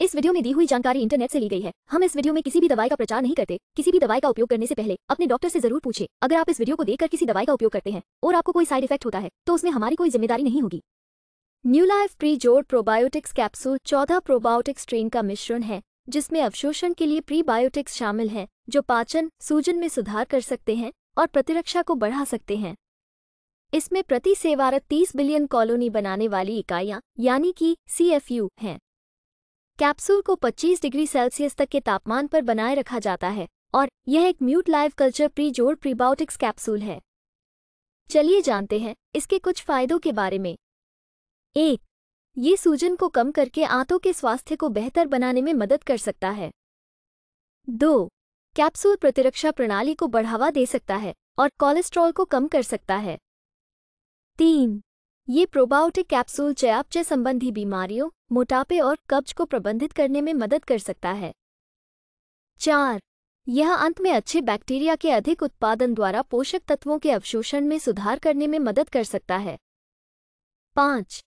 इस वीडियो में दी हुई जानकारी इंटरनेट से ली गई है हम इस वीडियो में किसी भी दवाई का प्रचार नहीं करते किसी भी दवाई का उपयोग करने से पहले अपने डॉक्टर से जरूर पूछे अगर आप इस वीडियो को देखकर किसी दवाई का उपयोग करते हैं और आपको कोई साइड इफेक्ट होता है तो उसमें हमारी कोई जिम्मेदारी नहीं होगी न्यू लाइफ प्री जोड प्रोबायोटिक्स कैप्सूल चौदह प्रोबायोटिक्स स्ट्रेन का मिश्रण है जिसमें अवशोषण के लिए बायोटिक्स शामिल है जो पाचन सूजन में सुधार कर सकते हैं और प्रतिरक्षा को बढ़ा सकते हैं इसमें प्रति सेवारत 30 बिलियन कॉलोनी बनाने वाली इकाइयां यानी कि सी हैं कैप्सूल को 25 डिग्री सेल्सियस तक के तापमान पर बनाए रखा जाता है और यह एक म्यूट लाइव कल्चर प्री जोड़ प्रीबायोटिक्स कैप्सूल है चलिए जानते हैं इसके कुछ फायदों के बारे में एक ये सूजन को कम करके आंतों के स्वास्थ्य को बेहतर बनाने में मदद कर सकता है दो कैप्सूल प्रतिरक्षा प्रणाली को बढ़ावा दे सकता है और कोलेस्ट्रॉल को कम कर सकता है तीन ये प्रोबायोटिक कैप्सूल चयापचय संबंधी बीमारियों मोटापे और कब्ज को प्रबंधित करने में मदद कर सकता है चार यह अंत में अच्छे बैक्टीरिया के अधिक उत्पादन द्वारा पोषक तत्वों के अवशोषण में सुधार करने में मदद कर सकता है पाँच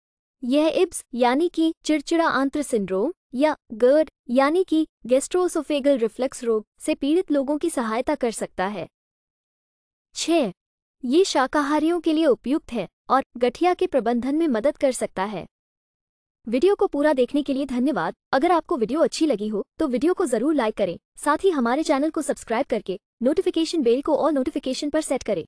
यह इब्स यानी कि चिड़चिड़ा आंत्र सिंड्रोम या गर्ड यानी कि गेस्ट्रोसोफेगल रिफ्लेक्स रोग से पीड़ित लोगों की सहायता कर सकता है छह ये शाकाहारियों के लिए उपयुक्त है और गठिया के प्रबंधन में मदद कर सकता है वीडियो को पूरा देखने के लिए धन्यवाद अगर आपको वीडियो अच्छी लगी हो तो वीडियो को जरूर लाइक करें साथ ही हमारे चैनल को सब्सक्राइब करके नोटिफिकेशन बेल को और नोटिफिकेशन पर सेट करें